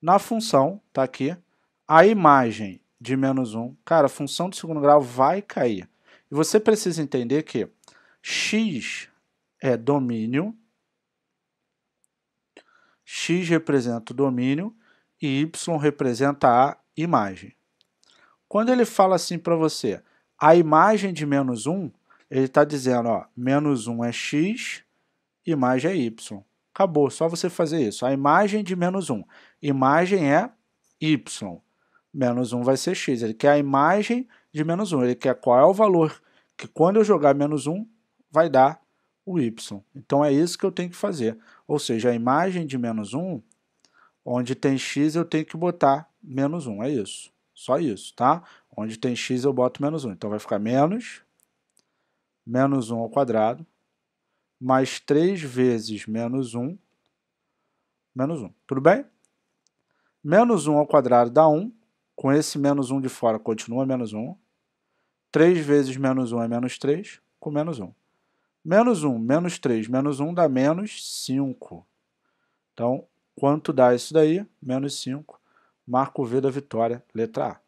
na função, tá aqui, a imagem de menos 1, cara, a função de segundo grau vai cair. E você precisa entender que x é domínio, x representa o domínio e y representa a imagem. Quando ele fala assim para você, a imagem de menos 1, ele está dizendo, ó, menos 1 é x, imagem é y. Acabou, só você fazer isso. A imagem de menos 1. Imagem é y. Menos 1 vai ser x. Ele quer a imagem de menos 1. Ele quer qual é o valor que quando eu jogar menos 1 vai dar o y. Então é isso que eu tenho que fazer. Ou seja, a imagem de menos 1, onde tem x eu tenho que botar menos 1. É isso. Só isso, tá? Onde tem x eu boto menos 1. Então vai ficar menos menos 1 ao quadrado mais 3 vezes menos 1, menos 1, tudo bem? Menos 1 ao quadrado dá 1, com esse menos 1 de fora continua menos 1. 3 vezes menos 1 é menos 3, com menos 1. Menos 1, menos 3, menos 1 dá menos 5. Então, quanto dá isso daí? Menos 5. Marco V da vitória, letra A.